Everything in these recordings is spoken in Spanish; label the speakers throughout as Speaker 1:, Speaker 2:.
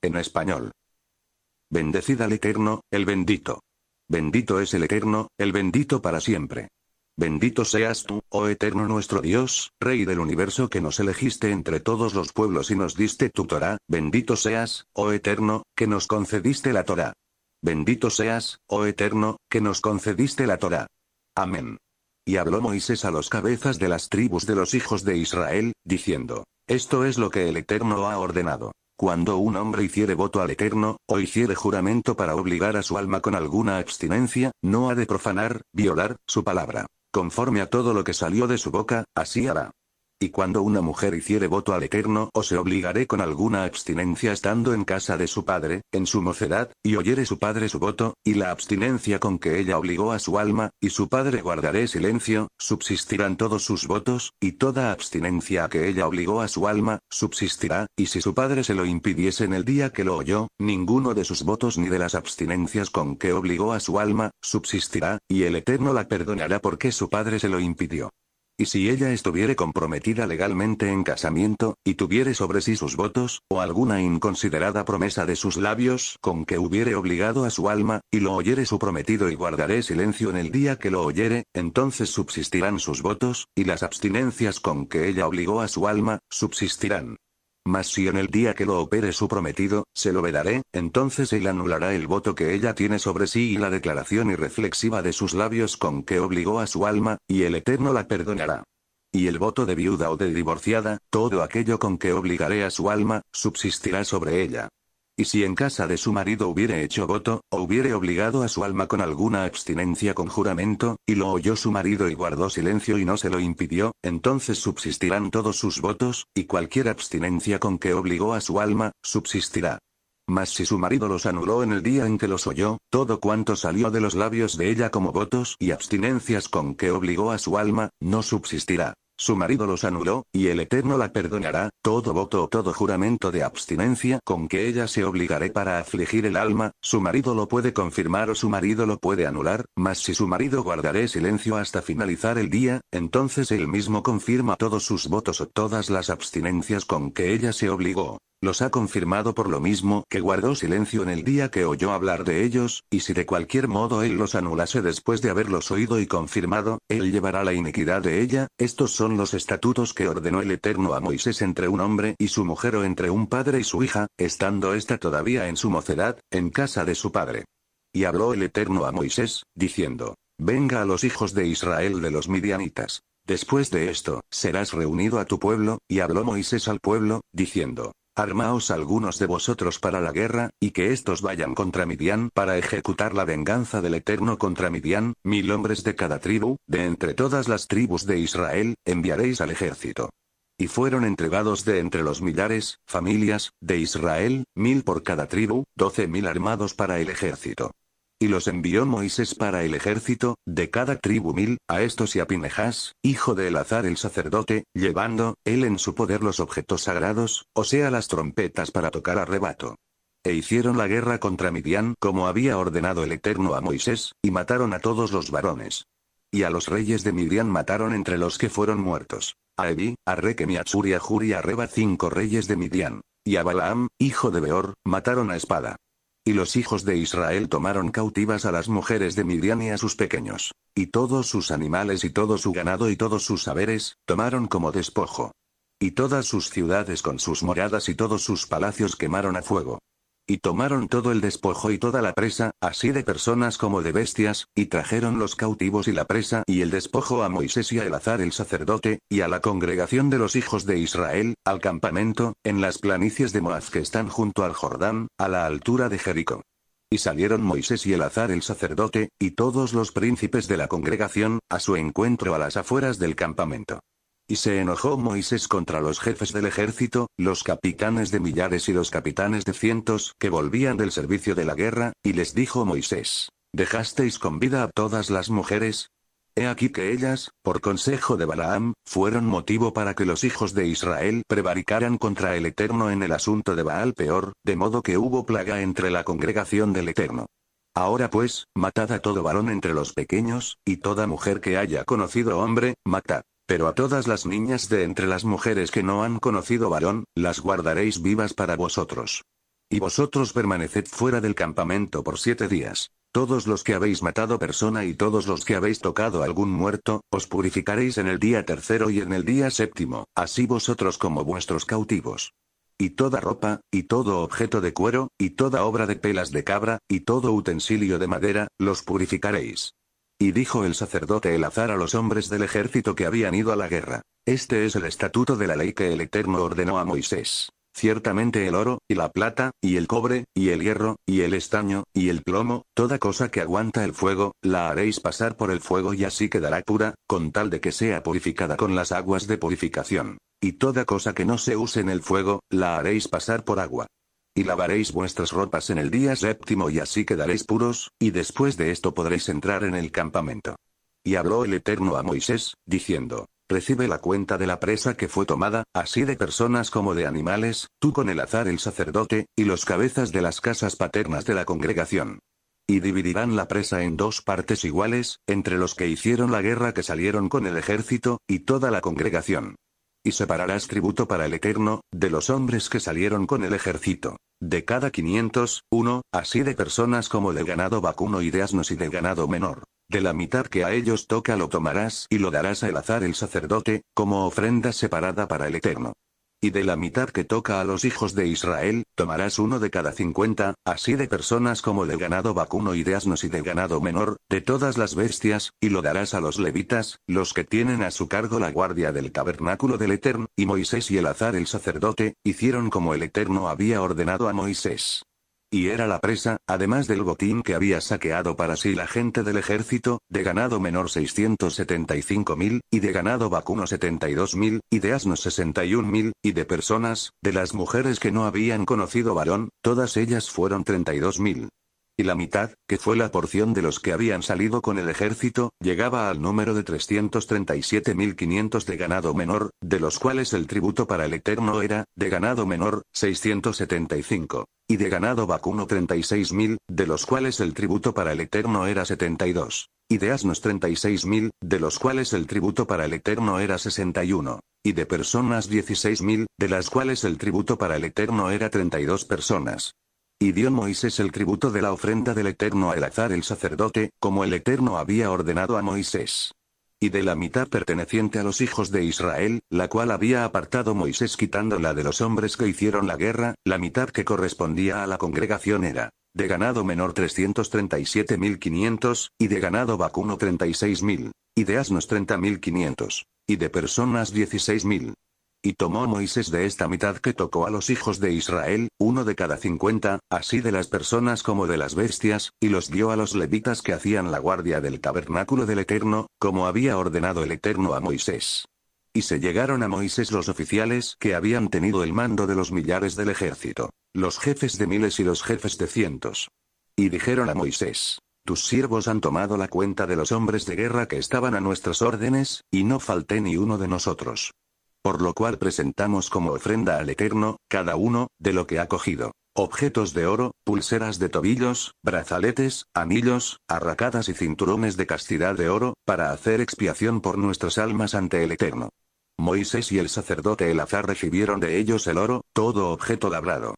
Speaker 1: En español. Bendecid al Eterno, el bendito. Bendito es el Eterno, el bendito para siempre. Bendito seas tú, oh Eterno nuestro Dios, Rey del universo que nos elegiste entre todos los pueblos y nos diste tu Torah, bendito seas, oh Eterno, que nos concediste la Torah. Bendito seas, oh Eterno, que nos concediste la Torah. Amén. Y habló Moisés a los cabezas de las tribus de los hijos de Israel, diciendo, Esto es lo que el Eterno ha ordenado. Cuando un hombre hiciere voto al Eterno, o hiciere juramento para obligar a su alma con alguna abstinencia, no ha de profanar, violar, su palabra. Conforme a todo lo que salió de su boca, así hará. Y cuando una mujer hiciere voto al Eterno, o se obligare con alguna abstinencia estando en casa de su padre, en su mocedad, y oyere su padre su voto, y la abstinencia con que ella obligó a su alma, y su padre guardaré silencio, subsistirán todos sus votos, y toda abstinencia que ella obligó a su alma, subsistirá, y si su padre se lo impidiese en el día que lo oyó, ninguno de sus votos ni de las abstinencias con que obligó a su alma, subsistirá, y el Eterno la perdonará porque su padre se lo impidió. Y si ella estuviere comprometida legalmente en casamiento, y tuviere sobre sí sus votos, o alguna inconsiderada promesa de sus labios con que hubiere obligado a su alma, y lo oyere su prometido y guardaré silencio en el día que lo oyere, entonces subsistirán sus votos, y las abstinencias con que ella obligó a su alma, subsistirán. Mas si en el día que lo opere su prometido, se lo vedaré, entonces él anulará el voto que ella tiene sobre sí y la declaración irreflexiva de sus labios con que obligó a su alma, y el Eterno la perdonará. Y el voto de viuda o de divorciada, todo aquello con que obligaré a su alma, subsistirá sobre ella. Y si en casa de su marido hubiere hecho voto, o hubiere obligado a su alma con alguna abstinencia con juramento, y lo oyó su marido y guardó silencio y no se lo impidió, entonces subsistirán todos sus votos, y cualquier abstinencia con que obligó a su alma, subsistirá. Mas si su marido los anuló en el día en que los oyó, todo cuanto salió de los labios de ella como votos y abstinencias con que obligó a su alma, no subsistirá. Su marido los anuló, y el Eterno la perdonará, todo voto o todo juramento de abstinencia con que ella se obligaré para afligir el alma, su marido lo puede confirmar o su marido lo puede anular, mas si su marido guardaré silencio hasta finalizar el día, entonces él mismo confirma todos sus votos o todas las abstinencias con que ella se obligó. Los ha confirmado por lo mismo que guardó silencio en el día que oyó hablar de ellos, y si de cualquier modo él los anulase después de haberlos oído y confirmado, él llevará la iniquidad de ella, estos son los estatutos que ordenó el Eterno a Moisés entre un hombre y su mujer o entre un padre y su hija, estando ésta todavía en su mocedad, en casa de su padre. Y habló el Eterno a Moisés, diciendo, Venga a los hijos de Israel de los midianitas. Después de esto, serás reunido a tu pueblo, y habló Moisés al pueblo, diciendo, Armaos algunos de vosotros para la guerra, y que estos vayan contra Midian para ejecutar la venganza del Eterno contra Midian, mil hombres de cada tribu, de entre todas las tribus de Israel, enviaréis al ejército. Y fueron entregados de entre los millares, familias, de Israel, mil por cada tribu, doce mil armados para el ejército. Y los envió Moisés para el ejército, de cada tribu mil, a estos y a Pinejas, hijo de Elazar el sacerdote, llevando, él en su poder los objetos sagrados, o sea las trompetas para tocar arrebato. E hicieron la guerra contra Midian como había ordenado el Eterno a Moisés, y mataron a todos los varones. Y a los reyes de Midian mataron entre los que fueron muertos. A Evi, a Rekem y a a Juri a Reba cinco reyes de Midian. Y a Balaam, hijo de Beor, mataron a espada. Y los hijos de Israel tomaron cautivas a las mujeres de Midian y a sus pequeños. Y todos sus animales y todo su ganado y todos sus saberes, tomaron como despojo. Y todas sus ciudades con sus moradas y todos sus palacios quemaron a fuego. Y tomaron todo el despojo y toda la presa, así de personas como de bestias, y trajeron los cautivos y la presa y el despojo a Moisés y a Elazar el sacerdote, y a la congregación de los hijos de Israel, al campamento, en las planicies de Moaz que están junto al Jordán, a la altura de Jericó. Y salieron Moisés y Elazar el sacerdote, y todos los príncipes de la congregación, a su encuentro a las afueras del campamento. Y se enojó Moisés contra los jefes del ejército, los capitanes de millares y los capitanes de cientos que volvían del servicio de la guerra, y les dijo Moisés, ¿dejasteis con vida a todas las mujeres? He aquí que ellas, por consejo de Balaam, fueron motivo para que los hijos de Israel prevaricaran contra el Eterno en el asunto de Baal peor, de modo que hubo plaga entre la congregación del Eterno. Ahora pues, matad a todo varón entre los pequeños, y toda mujer que haya conocido hombre, matad. Pero a todas las niñas de entre las mujeres que no han conocido varón, las guardaréis vivas para vosotros. Y vosotros permaneced fuera del campamento por siete días. Todos los que habéis matado persona y todos los que habéis tocado algún muerto, os purificaréis en el día tercero y en el día séptimo, así vosotros como vuestros cautivos. Y toda ropa, y todo objeto de cuero, y toda obra de pelas de cabra, y todo utensilio de madera, los purificaréis. Y dijo el sacerdote Elazar a los hombres del ejército que habían ido a la guerra. Este es el estatuto de la ley que el Eterno ordenó a Moisés. Ciertamente el oro, y la plata, y el cobre, y el hierro, y el estaño, y el plomo, toda cosa que aguanta el fuego, la haréis pasar por el fuego y así quedará pura, con tal de que sea purificada con las aguas de purificación. Y toda cosa que no se use en el fuego, la haréis pasar por agua y lavaréis vuestras ropas en el día séptimo y así quedaréis puros, y después de esto podréis entrar en el campamento. Y habló el Eterno a Moisés, diciendo, Recibe la cuenta de la presa que fue tomada, así de personas como de animales, tú con el azar el sacerdote, y los cabezas de las casas paternas de la congregación. Y dividirán la presa en dos partes iguales, entre los que hicieron la guerra que salieron con el ejército, y toda la congregación. Y separarás tributo para el Eterno, de los hombres que salieron con el ejército. De cada quinientos, uno, así de personas como de ganado vacuno y de asnos y de ganado menor. De la mitad que a ellos toca lo tomarás y lo darás al azar el sacerdote, como ofrenda separada para el Eterno. Y de la mitad que toca a los hijos de Israel, tomarás uno de cada cincuenta, así de personas como de ganado vacuno y de asnos y de ganado menor, de todas las bestias, y lo darás a los levitas, los que tienen a su cargo la guardia del tabernáculo del Eterno, y Moisés y el azar el sacerdote, hicieron como el Eterno había ordenado a Moisés. Y era la presa, además del botín que había saqueado para sí la gente del ejército, de ganado menor 675.000, y de ganado vacuno 72.000, y de asnos 61.000, y de personas, de las mujeres que no habían conocido varón, todas ellas fueron 32.000 y la mitad, que fue la porción de los que habían salido con el ejército, llegaba al número de 337.500 de ganado menor, de los cuales el tributo para el Eterno era, de ganado menor, 675, y de ganado vacuno 36.000, de los cuales el tributo para el Eterno era 72, y de asnos 36.000, de los cuales el tributo para el Eterno era 61, y de personas 16.000, de las cuales el tributo para el Eterno era 32 personas. Y dio Moisés el tributo de la ofrenda del Eterno a Elazar el sacerdote, como el Eterno había ordenado a Moisés. Y de la mitad perteneciente a los hijos de Israel, la cual había apartado Moisés quitándola de los hombres que hicieron la guerra, la mitad que correspondía a la congregación era, de ganado menor 337.500, y de ganado vacuno 36.000, y de asnos 30.500, y de personas 16.000 y tomó Moisés de esta mitad que tocó a los hijos de Israel, uno de cada cincuenta, así de las personas como de las bestias, y los dio a los levitas que hacían la guardia del tabernáculo del Eterno, como había ordenado el Eterno a Moisés. Y se llegaron a Moisés los oficiales que habían tenido el mando de los millares del ejército, los jefes de miles y los jefes de cientos. Y dijeron a Moisés, tus siervos han tomado la cuenta de los hombres de guerra que estaban a nuestras órdenes, y no falté ni uno de nosotros. Por lo cual presentamos como ofrenda al Eterno, cada uno, de lo que ha cogido. Objetos de oro, pulseras de tobillos, brazaletes, anillos, arracadas y cinturones de castidad de oro, para hacer expiación por nuestras almas ante el Eterno. Moisés y el sacerdote Elazar recibieron de ellos el oro, todo objeto labrado,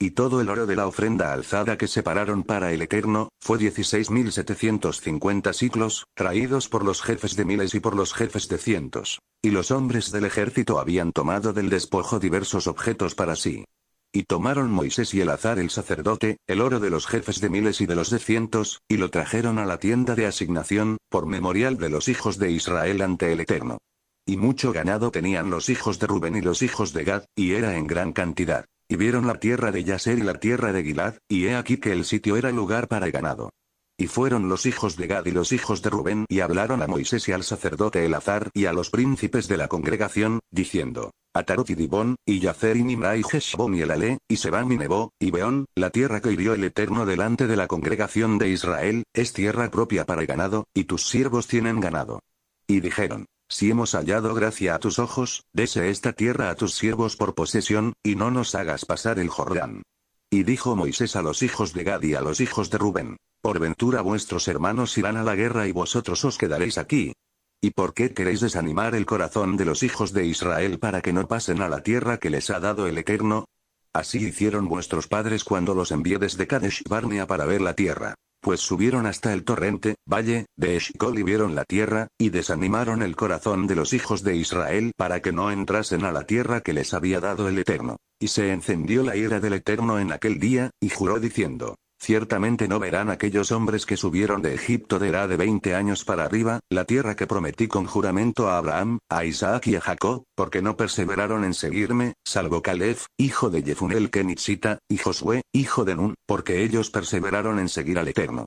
Speaker 1: y todo el oro de la ofrenda alzada que separaron para el Eterno, fue 16.750 ciclos, traídos por los jefes de miles y por los jefes de cientos. Y los hombres del ejército habían tomado del despojo diversos objetos para sí. Y tomaron Moisés y el azar el sacerdote, el oro de los jefes de miles y de los de cientos, y lo trajeron a la tienda de asignación, por memorial de los hijos de Israel ante el Eterno. Y mucho ganado tenían los hijos de Rubén y los hijos de Gad, y era en gran cantidad. Y vieron la tierra de Yaser y la tierra de Gilad, y he aquí que el sitio era lugar para el ganado. Y fueron los hijos de Gad y los hijos de Rubén y hablaron a Moisés y al sacerdote Elazar y a los príncipes de la congregación, diciendo, Atarot y Dibón, y Yacer y Nimra y Jeshbon y Elale y Sebán y Nebo, y Beón, la tierra que hirió el Eterno delante de la congregación de Israel, es tierra propia para el ganado, y tus siervos tienen ganado. Y dijeron, si hemos hallado gracia a tus ojos, dese esta tierra a tus siervos por posesión, y no nos hagas pasar el Jordán. Y dijo Moisés a los hijos de Gad y a los hijos de Rubén, Por ventura vuestros hermanos irán a la guerra y vosotros os quedaréis aquí. ¿Y por qué queréis desanimar el corazón de los hijos de Israel para que no pasen a la tierra que les ha dado el Eterno? Así hicieron vuestros padres cuando los envié desde Kadesh Barnea para ver la tierra pues subieron hasta el torrente, valle, de Eshcol y vieron la tierra, y desanimaron el corazón de los hijos de Israel para que no entrasen a la tierra que les había dado el Eterno. Y se encendió la ira del Eterno en aquel día, y juró diciendo, Ciertamente no verán aquellos hombres que subieron de Egipto de edad de 20 años para arriba, la tierra que prometí con juramento a Abraham, a Isaac y a Jacob, porque no perseveraron en seguirme, salvo Caleb, hijo de Jefunel Kenitsita, y Josué, hijo de Nun, porque ellos perseveraron en seguir al Eterno.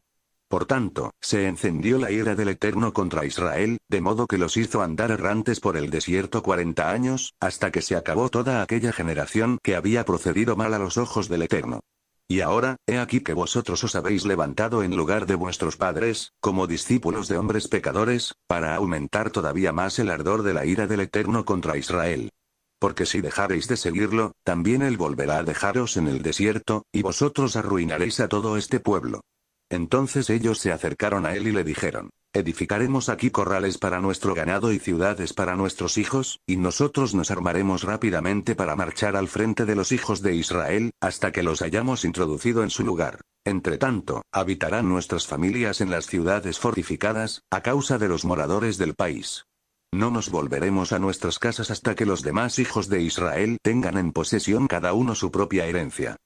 Speaker 1: Por tanto, se encendió la ira del Eterno contra Israel, de modo que los hizo andar errantes por el desierto cuarenta años, hasta que se acabó toda aquella generación que había procedido mal a los ojos del Eterno. Y ahora, he aquí que vosotros os habéis levantado en lugar de vuestros padres, como discípulos de hombres pecadores, para aumentar todavía más el ardor de la ira del Eterno contra Israel. Porque si dejareis de seguirlo, también él volverá a dejaros en el desierto, y vosotros arruinaréis a todo este pueblo. Entonces ellos se acercaron a él y le dijeron, Edificaremos aquí corrales para nuestro ganado y ciudades para nuestros hijos, y nosotros nos armaremos rápidamente para marchar al frente de los hijos de Israel, hasta que los hayamos introducido en su lugar. Entretanto, habitarán nuestras familias en las ciudades fortificadas, a causa de los moradores del país. No nos volveremos a nuestras casas hasta que los demás hijos de Israel tengan en posesión cada uno su propia herencia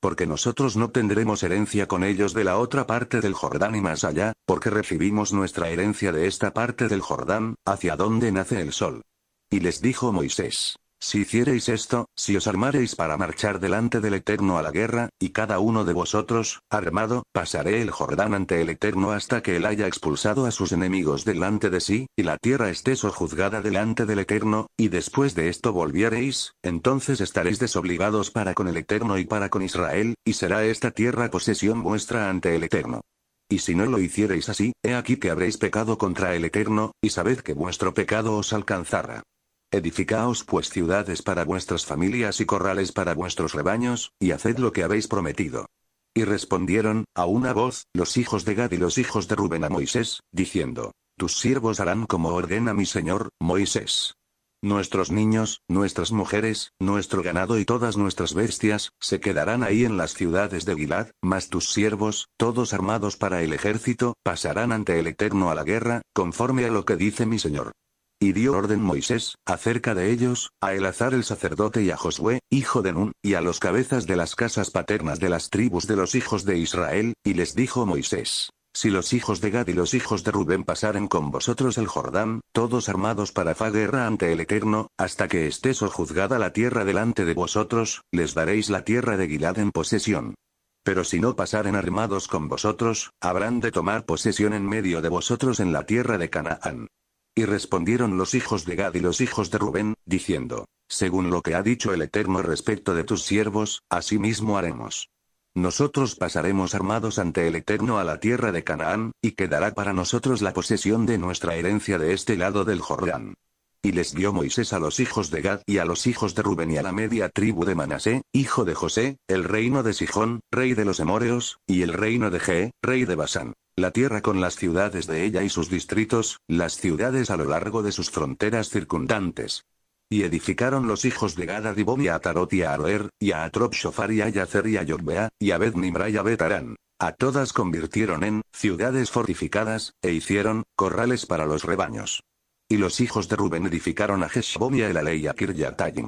Speaker 1: porque nosotros no tendremos herencia con ellos de la otra parte del Jordán y más allá, porque recibimos nuestra herencia de esta parte del Jordán, hacia donde nace el sol. Y les dijo Moisés, si hiciereis esto, si os armareis para marchar delante del Eterno a la guerra, y cada uno de vosotros, armado, pasaré el Jordán ante el Eterno hasta que él haya expulsado a sus enemigos delante de sí, y la tierra esté sojuzgada delante del Eterno, y después de esto volviereis, entonces estaréis desobligados para con el Eterno y para con Israel, y será esta tierra posesión vuestra ante el Eterno. Y si no lo hiciereis así, he aquí que habréis pecado contra el Eterno, y sabed que vuestro pecado os alcanzará. Edificaos pues ciudades para vuestras familias y corrales para vuestros rebaños, y haced lo que habéis prometido. Y respondieron, a una voz, los hijos de Gad y los hijos de Rubén a Moisés, diciendo, Tus siervos harán como ordena mi señor, Moisés. Nuestros niños, nuestras mujeres, nuestro ganado y todas nuestras bestias, se quedarán ahí en las ciudades de Gilad, mas tus siervos, todos armados para el ejército, pasarán ante el Eterno a la guerra, conforme a lo que dice mi Señor. Y dio orden Moisés, acerca de ellos, a Elazar el sacerdote y a Josué, hijo de Nun, y a los cabezas de las casas paternas de las tribus de los hijos de Israel, y les dijo Moisés, si los hijos de Gad y los hijos de Rubén pasaren con vosotros el Jordán, todos armados para fa guerra ante el Eterno, hasta que esté sojuzgada la tierra delante de vosotros, les daréis la tierra de Gilad en posesión. Pero si no pasaren armados con vosotros, habrán de tomar posesión en medio de vosotros en la tierra de Canaán. Y respondieron los hijos de Gad y los hijos de Rubén, diciendo, Según lo que ha dicho el Eterno respecto de tus siervos, así mismo haremos. Nosotros pasaremos armados ante el Eterno a la tierra de Canaán, y quedará para nosotros la posesión de nuestra herencia de este lado del Jordán. Y les dio Moisés a los hijos de Gad y a los hijos de Rubén y a la media tribu de Manasé, hijo de José, el reino de Sijón, rey de los Emoreos, y el reino de Ge, rey de Basán. La tierra con las ciudades de ella y sus distritos, las ciudades a lo largo de sus fronteras circundantes. Y edificaron los hijos de Gad a Dibón y a Tarot y a Aroer, y a Atrop Shofar y a Yacer y a Yorbea, y a Bednimra y a Betarán. A todas convirtieron en ciudades fortificadas, e hicieron corrales para los rebaños. Y los hijos de Rubén edificaron a Jeshbon y a Elalei y a Kiryatayim.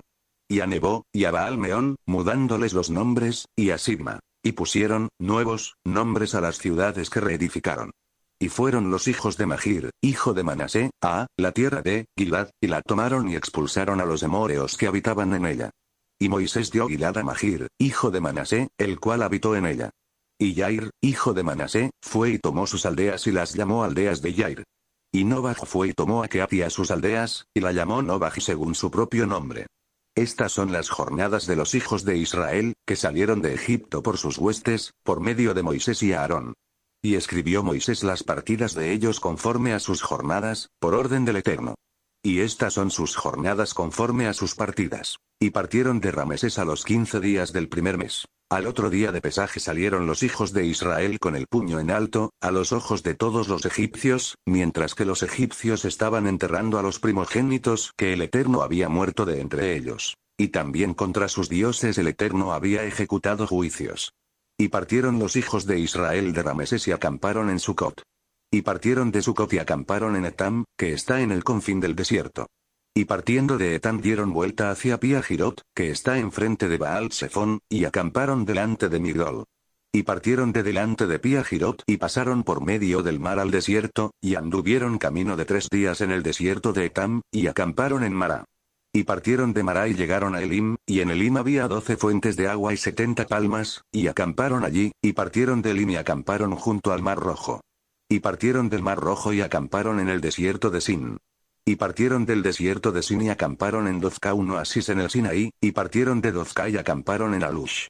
Speaker 1: Y a Nebo, y a Baalmeón, mudándoles los nombres, y a Sigma. Y pusieron, nuevos, nombres a las ciudades que reedificaron. Y fueron los hijos de Magir, hijo de Manasé, a la tierra de Gilad, y la tomaron y expulsaron a los amorreos que habitaban en ella. Y Moisés dio Gilad a Magir, hijo de Manasé, el cual habitó en ella. Y Yair, hijo de Manasé, fue y tomó sus aldeas y las llamó aldeas de Yair. Y Novaj fue y tomó a Keati a sus aldeas, y la llamó Novaj según su propio nombre. Estas son las jornadas de los hijos de Israel, que salieron de Egipto por sus huestes, por medio de Moisés y Aarón. Y escribió Moisés las partidas de ellos conforme a sus jornadas, por orden del Eterno. Y estas son sus jornadas conforme a sus partidas. Y partieron de Rameses a los quince días del primer mes. Al otro día de pesaje salieron los hijos de Israel con el puño en alto, a los ojos de todos los egipcios, mientras que los egipcios estaban enterrando a los primogénitos que el Eterno había muerto de entre ellos. Y también contra sus dioses el Eterno había ejecutado juicios. Y partieron los hijos de Israel de Rameses y acamparon en Sucot. Y partieron de Sucot y acamparon en Etam, que está en el confín del desierto. Y partiendo de Etam dieron vuelta hacia Pia Girot, que está enfrente de Baal y acamparon delante de Migdol. Y partieron de delante de Pia Girot y pasaron por medio del mar al desierto, y anduvieron camino de tres días en el desierto de Etam, y acamparon en Mará. Y partieron de Mará y llegaron a Elim, y en Elim había doce fuentes de agua y setenta palmas, y acamparon allí, y partieron de Elim y acamparon junto al mar rojo. Y partieron del Mar Rojo y acamparon en el desierto de Sin. Y partieron del desierto de Sin y acamparon en Dozka uno asis en el Sinaí, y partieron de Dozka y acamparon en Alush.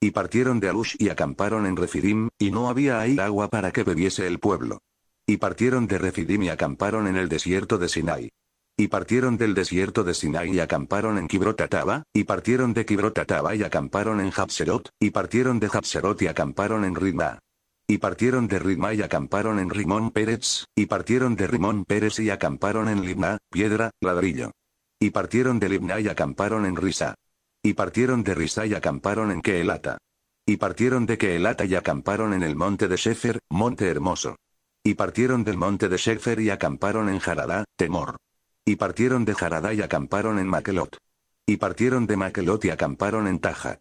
Speaker 1: Y partieron de Alush y acamparon en Refidim, y no había ahí agua para que bebiese el pueblo. Y partieron de Refidim y acamparon en el desierto de Sinai. Y partieron del desierto de Sinai y acamparon en taba y partieron de taba y acamparon en Hapserot, y partieron de Hapserot y acamparon en Ridma. Y partieron de Ritma y acamparon en Rimón Pérez, y partieron de Rimón Pérez y acamparon en Libna, piedra, ladrillo. Y partieron de Libna y acamparon en Risa. Y partieron de Risa y acamparon en Keelata. Y partieron de Keelata y acamparon en el monte de Shefer, monte hermoso. Y partieron del monte de Shefer y acamparon en Jarada Temor. Y partieron de Jarada y acamparon en makelot Y partieron de makelot y acamparon en Tajat.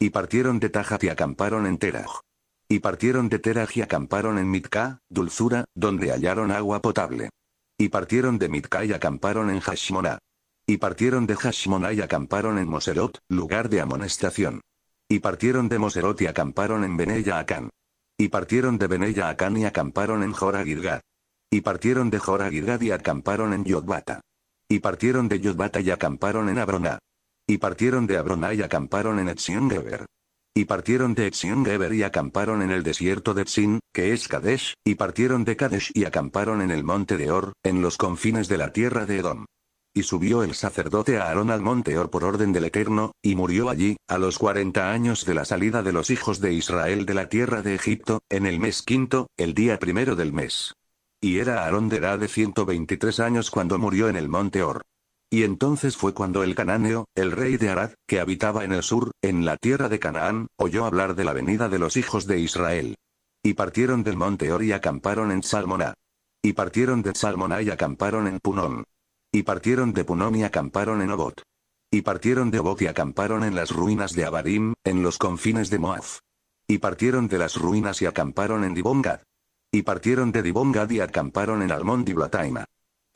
Speaker 1: Y partieron de Tajat y acamparon en Teraj. Y partieron de Teraj y acamparon en Mitka, Dulzura, donde hallaron agua potable. Y partieron de Mitka y acamparon en Hashmoná. Y partieron de Hashmoná y acamparon en Moserot, lugar de amonestación. Y partieron de Moserot y acamparon en Benella Y partieron de Benella y acamparon en Joragirgad. Y partieron de Joragirgad y acamparon en Yodbata. Y partieron de Yodbata y acamparon en Abrona. Y partieron de Abrona y acamparon en Etzion Geber. Y partieron de Etzion Geber y acamparon en el desierto de Tzin, que es Kadesh, y partieron de Kadesh y acamparon en el monte de Or, en los confines de la tierra de Edom. Y subió el sacerdote Aarón al monte Or por orden del Eterno, y murió allí, a los cuarenta años de la salida de los hijos de Israel de la tierra de Egipto, en el mes quinto, el día primero del mes. Y era Aarón de edad de 123 años cuando murió en el monte Or. Y entonces fue cuando el cananeo, el rey de Arad, que habitaba en el sur, en la tierra de Canaán, oyó hablar de la venida de los hijos de Israel. Y partieron del monte Or y acamparon en Salmoná. Y partieron de Salmoná y acamparon en Punón. Y partieron de Punón y acamparon en Obot. Y partieron de Obot y acamparon en las ruinas de Abarim, en los confines de Moab. Y partieron de las ruinas y acamparon en Dibongad. Y partieron de Dibongad y acamparon en Almón y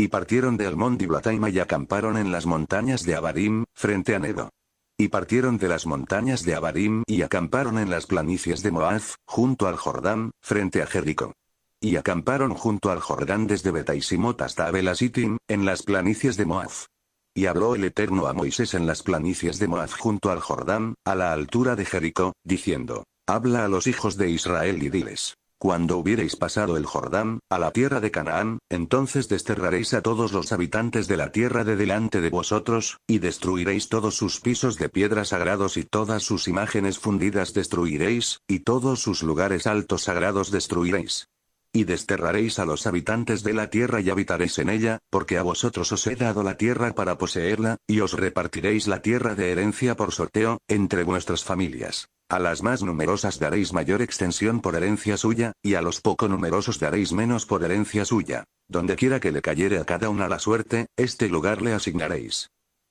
Speaker 1: y partieron de Almond y y acamparon en las montañas de Abarim, frente a Nedo. Y partieron de las montañas de Abarim y acamparon en las planicies de Moaz, junto al Jordán, frente a Jericó. Y acamparon junto al Jordán desde Betaisimot hasta Abelasitim, en las planicies de Moaz. Y habló el Eterno a Moisés en las planicies de Moaz junto al Jordán, a la altura de Jericó, diciendo, Habla a los hijos de Israel y diles, cuando hubiereis pasado el Jordán, a la tierra de Canaán, entonces desterraréis a todos los habitantes de la tierra de delante de vosotros, y destruiréis todos sus pisos de piedra sagrados y todas sus imágenes fundidas destruiréis, y todos sus lugares altos sagrados destruiréis. Y desterraréis a los habitantes de la tierra y habitaréis en ella, porque a vosotros os he dado la tierra para poseerla, y os repartiréis la tierra de herencia por sorteo, entre vuestras familias. A las más numerosas daréis mayor extensión por herencia suya, y a los poco numerosos daréis menos por herencia suya. Donde quiera que le cayere a cada una la suerte, este lugar le asignaréis.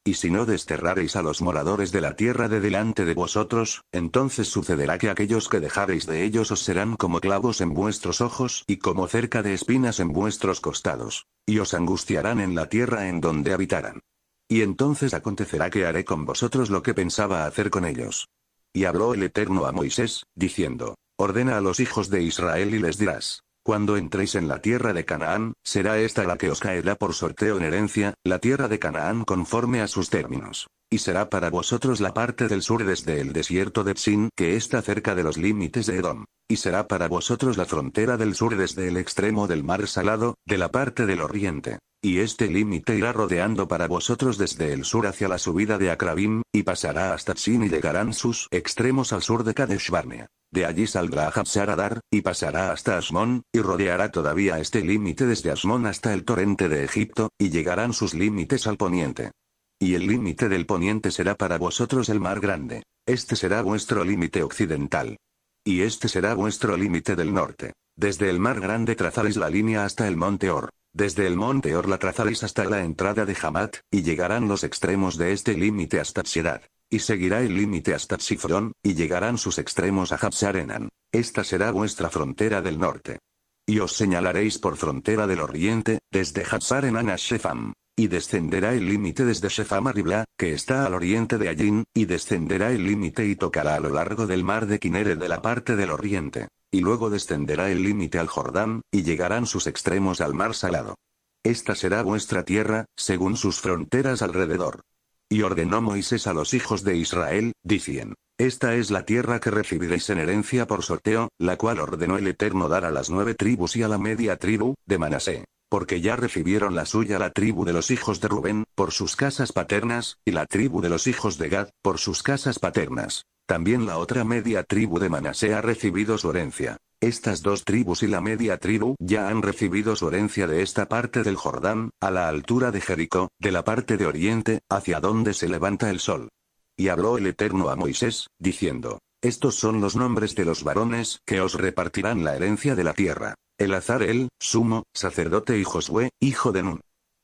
Speaker 1: Y si no desterraréis a los moradores de la tierra de delante de vosotros, entonces sucederá que aquellos que dejaréis de ellos os serán como clavos en vuestros ojos y como cerca de espinas en vuestros costados, y os angustiarán en la tierra en donde habitarán. Y entonces acontecerá que haré con vosotros lo que pensaba hacer con ellos. Y habló el Eterno a Moisés, diciendo, Ordena a los hijos de Israel y les dirás, cuando entréis en la tierra de Canaán, será esta la que os caerá por sorteo en herencia, la tierra de Canaán conforme a sus términos. Y será para vosotros la parte del sur desde el desierto de Tsin que está cerca de los límites de Edom. Y será para vosotros la frontera del sur desde el extremo del mar salado, de la parte del oriente. Y este límite irá rodeando para vosotros desde el sur hacia la subida de Acrabim, y pasará hasta Tsin y llegarán sus extremos al sur de Kadesh De allí saldrá a y pasará hasta Asmón, y rodeará todavía este límite desde Asmón hasta el torrente de Egipto, y llegarán sus límites al poniente. Y el límite del poniente será para vosotros el mar grande. Este será vuestro límite occidental. Y este será vuestro límite del norte. Desde el mar grande trazaréis la línea hasta el monte Or. Desde el monte Or la trazaréis hasta la entrada de Hamat, y llegarán los extremos de este límite hasta Tshirad. Y seguirá el límite hasta Sifrón, y llegarán sus extremos a Hatsarenan. Esta será vuestra frontera del norte. Y os señalaréis por frontera del oriente, desde Hapsarenan a Shefam y descenderá el límite desde Sefamaribla, que está al oriente de Allín, y descenderá el límite y tocará a lo largo del mar de Quinere de la parte del oriente. Y luego descenderá el límite al Jordán, y llegarán sus extremos al mar salado. Esta será vuestra tierra, según sus fronteras alrededor. Y ordenó Moisés a los hijos de Israel, diciendo, Esta es la tierra que recibiréis en herencia por sorteo, la cual ordenó el Eterno dar a las nueve tribus y a la media tribu, de Manasé porque ya recibieron la suya la tribu de los hijos de Rubén, por sus casas paternas, y la tribu de los hijos de Gad, por sus casas paternas. También la otra media tribu de Manasé ha recibido su herencia. Estas dos tribus y la media tribu ya han recibido su herencia de esta parte del Jordán, a la altura de Jericó, de la parte de oriente, hacia donde se levanta el sol. Y habló el Eterno a Moisés, diciendo, Estos son los nombres de los varones que os repartirán la herencia de la tierra. Elazar el, sumo, sacerdote y Josué, hijo de Nun.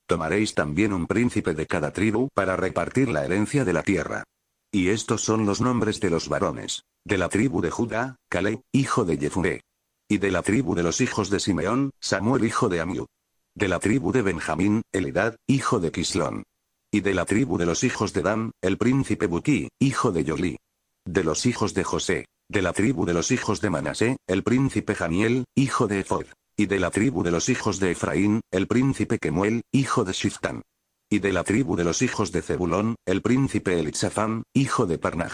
Speaker 1: Tomaréis también un príncipe de cada tribu para repartir la herencia de la tierra. Y estos son los nombres de los varones. De la tribu de Judá, Caleb, hijo de Jefuré. Y de la tribu de los hijos de Simeón, Samuel hijo de Amiú. De la tribu de Benjamín, Elidad, hijo de Quislón. Y de la tribu de los hijos de Dan, el príncipe buti hijo de Yoli. De los hijos de José, de la tribu de los hijos de Manasé, el príncipe Janiel, hijo de Efod, y de la tribu de los hijos de Efraín, el príncipe Kemuel, hijo de Shiftán, y de la tribu de los hijos de Zebulón, el príncipe Elitzafán, hijo de Parnaj,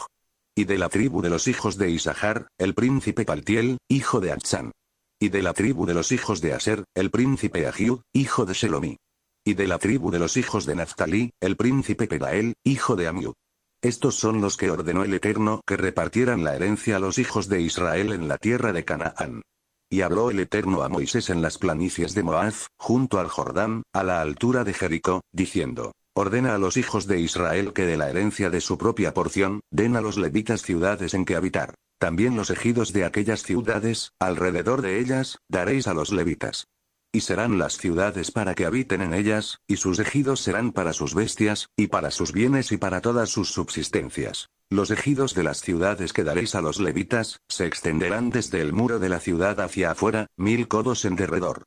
Speaker 1: y de la tribu de los hijos de Isahar, el príncipe Paltiel, hijo de Achán, y de la tribu de los hijos de Aser, el príncipe Ahiud, hijo de Selomí, y de la tribu de los hijos de Naftalí, el príncipe Pedael, hijo de Amiud. Estos son los que ordenó el Eterno que repartieran la herencia a los hijos de Israel en la tierra de Canaán. Y habló el Eterno a Moisés en las planicies de Moab, junto al Jordán, a la altura de Jericó, diciendo, Ordena a los hijos de Israel que de la herencia de su propia porción, den a los levitas ciudades en que habitar. También los ejidos de aquellas ciudades, alrededor de ellas, daréis a los levitas y serán las ciudades para que habiten en ellas, y sus ejidos serán para sus bestias, y para sus bienes y para todas sus subsistencias. Los ejidos de las ciudades que daréis a los levitas, se extenderán desde el muro de la ciudad hacia afuera, mil codos en derredor.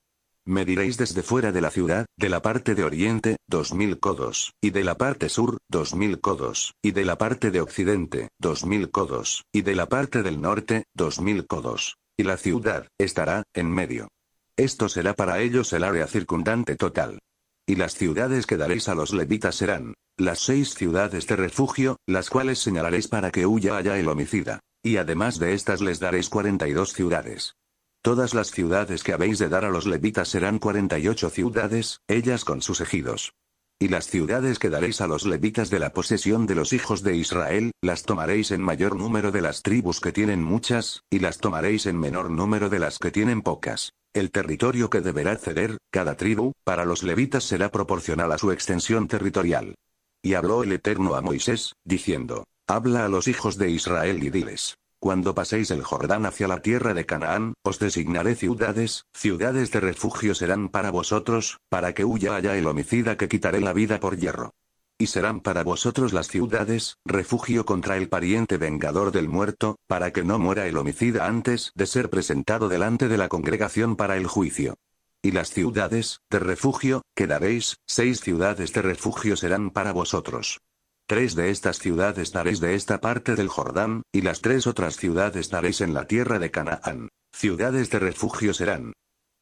Speaker 1: Mediréis desde fuera de la ciudad, de la parte de oriente, dos mil codos, y de la parte sur, dos mil codos, y de la parte de occidente, dos mil codos, y de la parte del norte, dos mil codos. Y la ciudad, estará, en medio. Esto será para ellos el área circundante total. Y las ciudades que daréis a los levitas serán las seis ciudades de refugio, las cuales señalaréis para que huya allá el homicida. Y además de estas les daréis 42 ciudades. Todas las ciudades que habéis de dar a los levitas serán 48 ciudades, ellas con sus ejidos. Y las ciudades que daréis a los levitas de la posesión de los hijos de Israel, las tomaréis en mayor número de las tribus que tienen muchas, y las tomaréis en menor número de las que tienen pocas. El territorio que deberá ceder, cada tribu, para los levitas será proporcional a su extensión territorial. Y habló el Eterno a Moisés, diciendo, Habla a los hijos de Israel y diles, cuando paséis el Jordán hacia la tierra de Canaán, os designaré ciudades, ciudades de refugio serán para vosotros, para que huya allá el homicida que quitaré la vida por hierro. Y serán para vosotros las ciudades, refugio contra el pariente vengador del muerto, para que no muera el homicida antes de ser presentado delante de la congregación para el juicio. Y las ciudades, de refugio, quedaréis, seis ciudades de refugio serán para vosotros. Tres de estas ciudades daréis de esta parte del Jordán, y las tres otras ciudades daréis en la tierra de Canaán. Ciudades de refugio serán.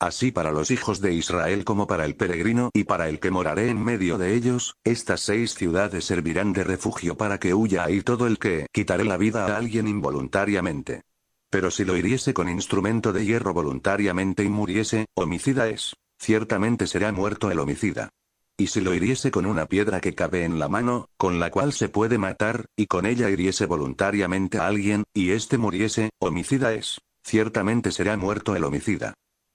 Speaker 1: Así para los hijos de Israel como para el peregrino y para el que moraré en medio de ellos, estas seis ciudades servirán de refugio para que huya ahí todo el que quitaré la vida a alguien involuntariamente. Pero si lo hiriese con instrumento de hierro voluntariamente y muriese, homicida es. Ciertamente será muerto el homicida. Y si lo hiriese con una piedra que cabe en la mano, con la cual se puede matar, y con ella hiriese voluntariamente a alguien, y éste muriese, homicida es. Ciertamente será muerto el homicida.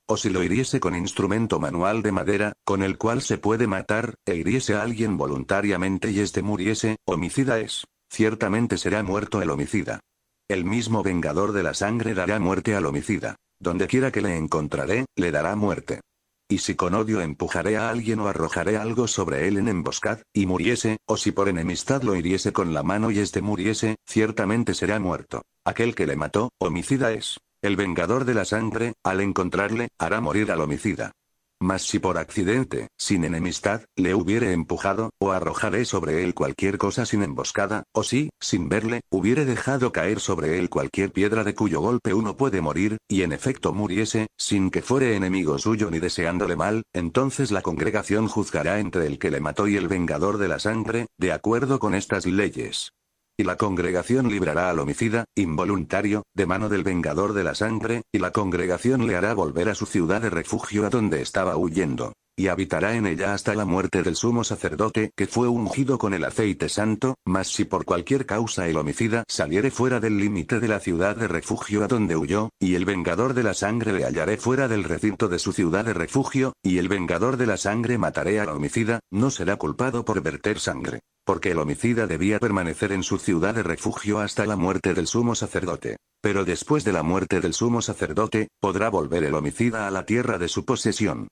Speaker 1: O si lo hiriese con instrumento manual de madera, con el cual se puede matar, e hiriese a alguien voluntariamente y éste muriese, homicida es. Ciertamente será muerto el homicida. El mismo vengador de la sangre dará muerte al homicida. Donde quiera que le encontraré, le dará muerte. Y si con odio empujaré a alguien o arrojaré algo sobre él en emboscad, y muriese, o si por enemistad lo hiriese con la mano y éste muriese, ciertamente será muerto. Aquel que le mató, homicida es. El vengador de la sangre, al encontrarle, hará morir al homicida. Mas si por accidente, sin enemistad, le hubiere empujado, o arrojaré sobre él cualquier cosa sin emboscada, o si, sin verle, hubiere dejado caer sobre él cualquier piedra de cuyo golpe uno puede morir, y en efecto muriese, sin que fuere enemigo suyo ni deseándole mal, entonces la congregación juzgará entre el que le mató y el vengador de la sangre, de acuerdo con estas leyes y la congregación librará al homicida, involuntario, de mano del vengador de la sangre, y la congregación le hará volver a su ciudad de refugio a donde estaba huyendo y habitará en ella hasta la muerte del sumo sacerdote que fue ungido con el aceite santo, mas si por cualquier causa el homicida saliere fuera del límite de la ciudad de refugio a donde huyó, y el vengador de la sangre le hallaré fuera del recinto de su ciudad de refugio, y el vengador de la sangre mataré al homicida, no será culpado por verter sangre, porque el homicida debía permanecer en su ciudad de refugio hasta la muerte del sumo sacerdote. Pero después de la muerte del sumo sacerdote, podrá volver el homicida a la tierra de su posesión.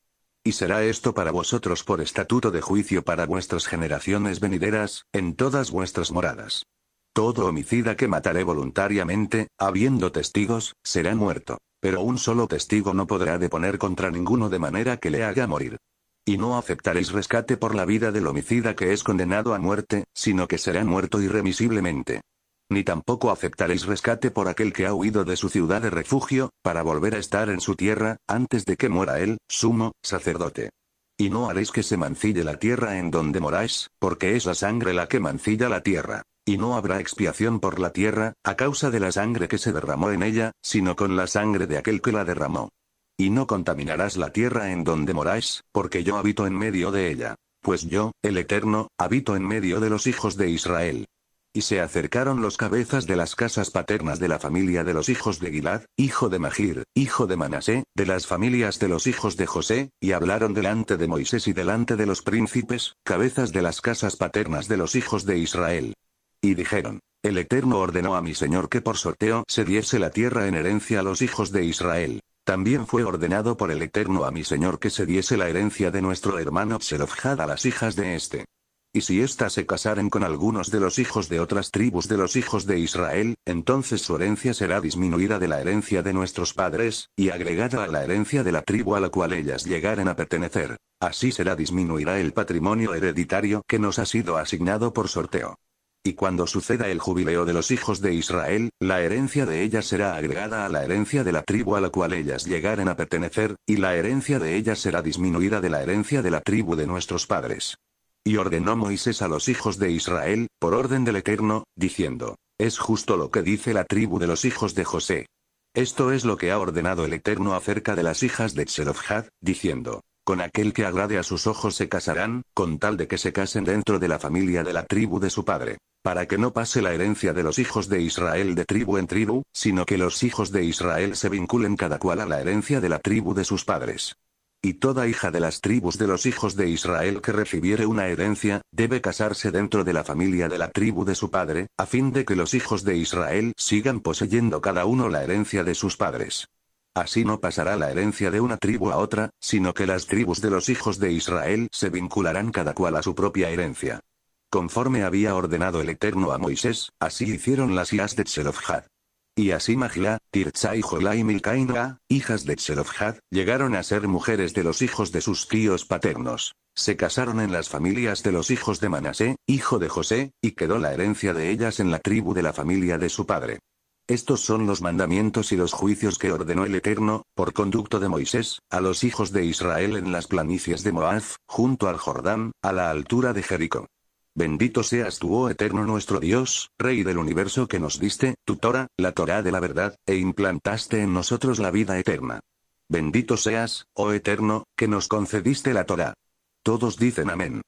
Speaker 1: Y será esto para vosotros por estatuto de juicio para vuestras generaciones venideras, en todas vuestras moradas. Todo homicida que mataré voluntariamente, habiendo testigos, será muerto. Pero un solo testigo no podrá deponer contra ninguno de manera que le haga morir. Y no aceptaréis rescate por la vida del homicida que es condenado a muerte, sino que será muerto irremisiblemente ni tampoco aceptaréis rescate por aquel que ha huido de su ciudad de refugio, para volver a estar en su tierra, antes de que muera él, sumo, sacerdote. Y no haréis que se mancille la tierra en donde moráis, porque es la sangre la que mancilla la tierra. Y no habrá expiación por la tierra, a causa de la sangre que se derramó en ella, sino con la sangre de aquel que la derramó. Y no contaminarás la tierra en donde moráis, porque yo habito en medio de ella. Pues yo, el Eterno, habito en medio de los hijos de Israel. Y se acercaron los cabezas de las casas paternas de la familia de los hijos de Gilad, hijo de Magir, hijo de Manasé, de las familias de los hijos de José, y hablaron delante de Moisés y delante de los príncipes, cabezas de las casas paternas de los hijos de Israel. Y dijeron, el Eterno ordenó a mi Señor que por sorteo se diese la tierra en herencia a los hijos de Israel. También fue ordenado por el Eterno a mi Señor que se diese la herencia de nuestro hermano Xelofjad a las hijas de este. Y si éstas se casaren con algunos de los hijos de otras tribus de los hijos de Israel, entonces su herencia será disminuida de la herencia de nuestros padres, y agregada a la herencia de la tribu a la cual ellas llegaren a pertenecer. Así será disminuirá el patrimonio hereditario que nos ha sido asignado por sorteo. Y cuando suceda el jubileo de los hijos de Israel, la herencia de ellas será agregada a la herencia de la tribu a la cual ellas llegaren a pertenecer, y la herencia de ellas será disminuida de la herencia de la tribu de nuestros padres. Y ordenó Moisés a los hijos de Israel, por orden del Eterno, diciendo, Es justo lo que dice la tribu de los hijos de José. Esto es lo que ha ordenado el Eterno acerca de las hijas de Tselofhad, diciendo, con aquel que agrade a sus ojos se casarán, con tal de que se casen dentro de la familia de la tribu de su padre, para que no pase la herencia de los hijos de Israel de tribu en tribu, sino que los hijos de Israel se vinculen cada cual a la herencia de la tribu de sus padres. Y toda hija de las tribus de los hijos de Israel que recibiere una herencia, debe casarse dentro de la familia de la tribu de su padre, a fin de que los hijos de Israel sigan poseyendo cada uno la herencia de sus padres. Así no pasará la herencia de una tribu a otra, sino que las tribus de los hijos de Israel se vincularán cada cual a su propia herencia. Conforme había ordenado el Eterno a Moisés, así hicieron las hijas de Tselofjad. Y así Magla, Tirza y Jola y Milcainra, hijas de Tselofhad, llegaron a ser mujeres de los hijos de sus tíos paternos. Se casaron en las familias de los hijos de Manasé, hijo de José, y quedó la herencia de ellas en la tribu de la familia de su padre. Estos son los mandamientos y los juicios que ordenó el Eterno, por conducto de Moisés, a los hijos de Israel en las planicies de Moab, junto al Jordán, a la altura de Jericó. Bendito seas tú, oh eterno nuestro Dios, Rey del universo que nos diste, tu Torah, la Torah de la verdad, e implantaste en nosotros la vida eterna. Bendito seas, oh eterno, que nos concediste la Torah. Todos dicen amén.